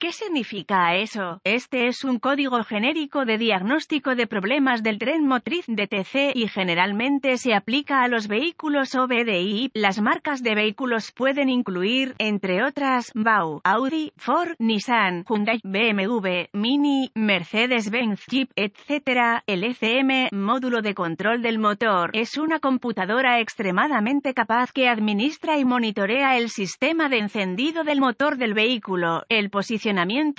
¿Qué significa eso? Este es un código genérico de diagnóstico de problemas del tren motriz DTC y generalmente se aplica a los vehículos OBDI. Las marcas de vehículos pueden incluir, entre otras, BAU, Audi, Ford, Nissan, Hyundai, BMW, Mini, Mercedes-Benz, Jeep, etc. El ECM, módulo de control del motor, es una computadora extremadamente capaz que administra y monitorea el sistema de encendido del motor del vehículo, el posicionamiento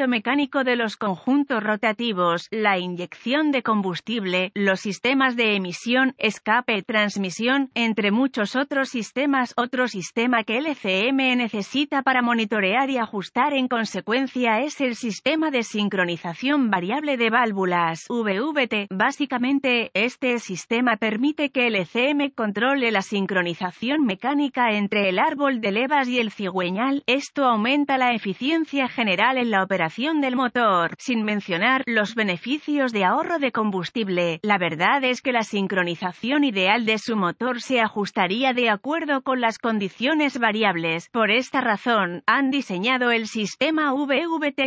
mecánico de los conjuntos rotativos, la inyección de combustible, los sistemas de emisión, escape, transmisión, entre muchos otros sistemas. Otro sistema que el ECM necesita para monitorear y ajustar en consecuencia es el sistema de sincronización variable de válvulas, VVT. Básicamente, este sistema permite que el ECM controle la sincronización mecánica entre el árbol de levas y el cigüeñal. Esto aumenta la eficiencia general en la operación del motor, sin mencionar los beneficios de ahorro de combustible. La verdad es que la sincronización ideal de su motor se ajustaría de acuerdo con las condiciones variables. Por esta razón, han diseñado el sistema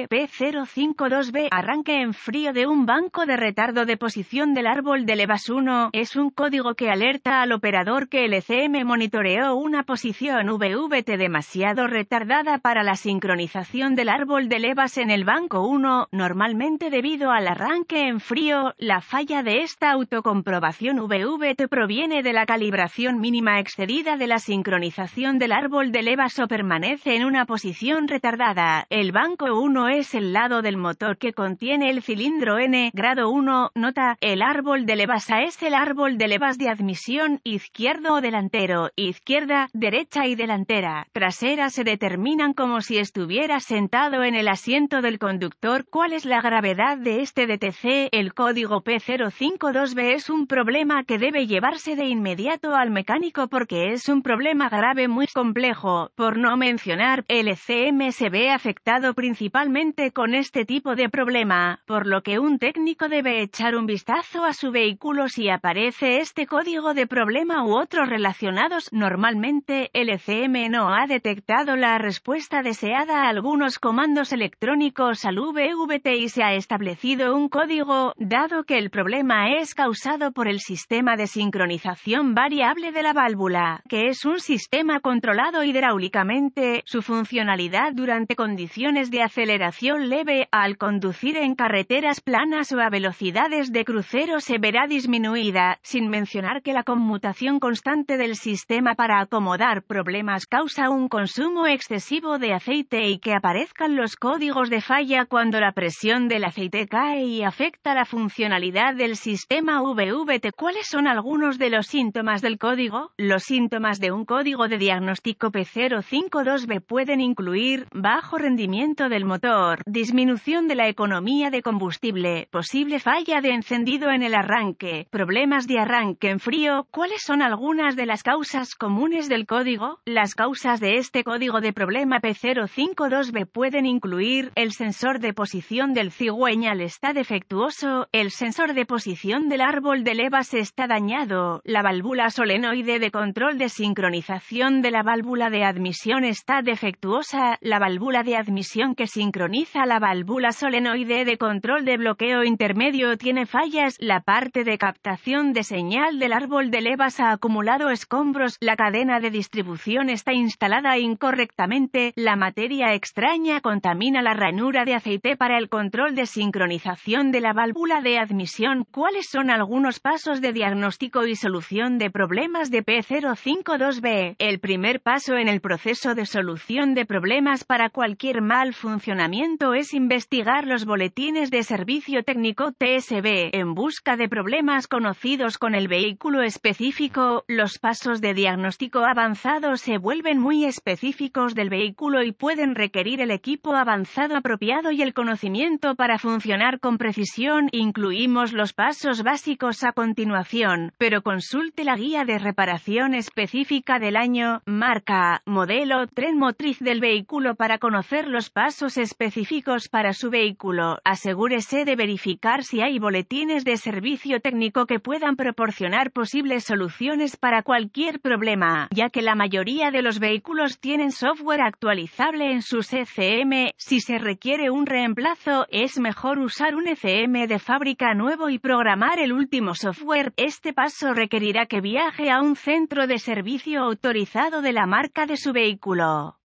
p 052 b arranque en frío de un banco de retardo de posición del árbol de levas 1. Es un código que alerta al operador que el ECM monitoreó una posición VVT demasiado retardada para la sincronización del árbol de levas en el banco 1, normalmente debido al arranque en frío, la falla de esta autocomprobación VVT proviene de la calibración mínima excedida de la sincronización del árbol de levas o permanece en una posición retardada. El banco 1 es el lado del motor que contiene el cilindro N, grado 1, nota, el árbol de levas A es el árbol de levas de admisión izquierdo o delantero, izquierda, derecha y delantera. Trasera se determinan como si estuviera sentado en el asiento del conductor. ¿Cuál es la gravedad de este DTC? El código P052B es un problema que debe llevarse de inmediato al mecánico porque es un problema grave muy complejo. Por no mencionar, el ECM se ve afectado principalmente con este tipo de problema, por lo que un técnico debe echar un vistazo a su vehículo si aparece este código de problema u otros relacionados. Normalmente, el ECM no ha detectado la respuesta deseada a algunos comandos electrónicos electrónicos al VVT se ha establecido un código, dado que el problema es causado por el sistema de sincronización variable de la válvula, que es un sistema controlado hidráulicamente, su funcionalidad durante condiciones de aceleración leve al conducir en carreteras planas o a velocidades de crucero se verá disminuida, sin mencionar que la conmutación constante del sistema para acomodar problemas causa un consumo excesivo de aceite y que aparezcan los códigos de falla cuando la presión del aceite cae y afecta la funcionalidad del sistema VVT. ¿Cuáles son algunos de los síntomas del código? Los síntomas de un código de diagnóstico P052B pueden incluir bajo rendimiento del motor, disminución de la economía de combustible, posible falla de encendido en el arranque, problemas de arranque en frío. ¿Cuáles son algunas de las causas comunes del código? Las causas de este código de problema P052B pueden incluir el sensor de posición del cigüeñal está defectuoso, el sensor de posición del árbol de levas está dañado, la válvula solenoide de control de sincronización de la válvula de admisión está defectuosa, la válvula de admisión que sincroniza la válvula solenoide de control de bloqueo intermedio tiene fallas, la parte de captación de señal del árbol de levas ha acumulado escombros, la cadena de distribución está instalada incorrectamente, la materia extraña contamina la ranura de aceite para el control de sincronización de la válvula de admisión. ¿Cuáles son algunos pasos de diagnóstico y solución de problemas de P052B? El primer paso en el proceso de solución de problemas para cualquier mal funcionamiento es investigar los boletines de servicio técnico TSB en busca de problemas conocidos con el vehículo específico. Los pasos de diagnóstico avanzado se vuelven muy específicos del vehículo y pueden requerir el equipo avanzado lanzado apropiado y el conocimiento para funcionar con precisión, incluimos los pasos básicos a continuación, pero consulte la guía de reparación específica del año, marca, modelo, tren motriz del vehículo para conocer los pasos específicos para su vehículo. Asegúrese de verificar si hay boletines de servicio técnico que puedan proporcionar posibles soluciones para cualquier problema, ya que la mayoría de los vehículos tienen software actualizable en sus ECM, si se requiere un reemplazo, es mejor usar un ECM de fábrica nuevo y programar el último software. Este paso requerirá que viaje a un centro de servicio autorizado de la marca de su vehículo.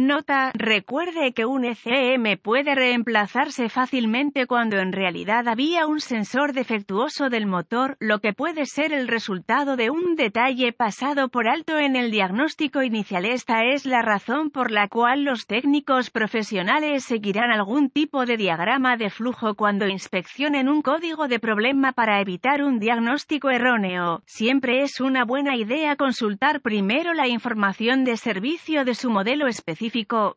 Nota, recuerde que un ECM puede reemplazarse fácilmente cuando en realidad había un sensor defectuoso del motor, lo que puede ser el resultado de un detalle pasado por alto en el diagnóstico inicial. Esta es la razón por la cual los técnicos profesionales seguirán algún tipo de diagrama de flujo cuando inspeccionen un código de problema para evitar un diagnóstico erróneo. Siempre es una buena idea consultar primero la información de servicio de su modelo específico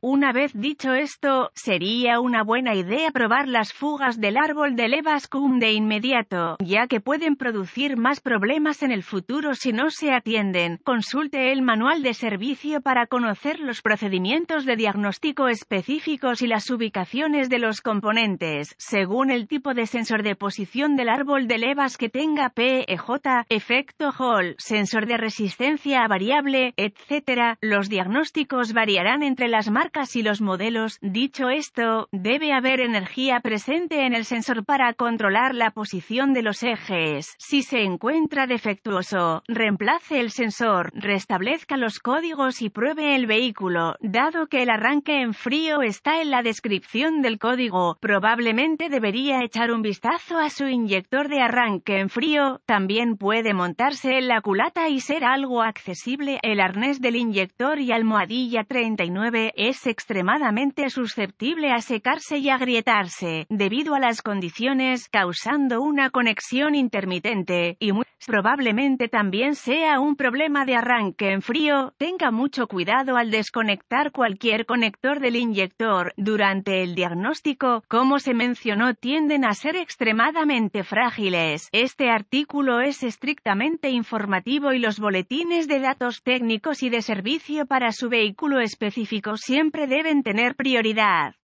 una vez dicho esto, sería una buena idea probar las fugas del árbol de levas CUM de inmediato, ya que pueden producir más problemas en el futuro si no se atienden. Consulte el manual de servicio para conocer los procedimientos de diagnóstico específicos y las ubicaciones de los componentes, según el tipo de sensor de posición del árbol de levas que tenga PEJ, efecto Hall, sensor de resistencia variable, etc. Los diagnósticos variarán en entre las marcas y los modelos. Dicho esto, debe haber energía presente en el sensor para controlar la posición de los ejes. Si se encuentra defectuoso, reemplace el sensor, restablezca los códigos y pruebe el vehículo. Dado que el arranque en frío está en la descripción del código, probablemente debería echar un vistazo a su inyector de arranque en frío. También puede montarse en la culata y ser algo accesible. El arnés del inyector y almohadilla 39 es extremadamente susceptible a secarse y agrietarse, debido a las condiciones, causando una conexión intermitente, y muy probablemente también sea un problema de arranque en frío. Tenga mucho cuidado al desconectar cualquier conector del inyector. Durante el diagnóstico, como se mencionó, tienden a ser extremadamente frágiles. Este artículo es estrictamente informativo y los boletines de datos técnicos y de servicio para su vehículo específico siempre deben tener prioridad.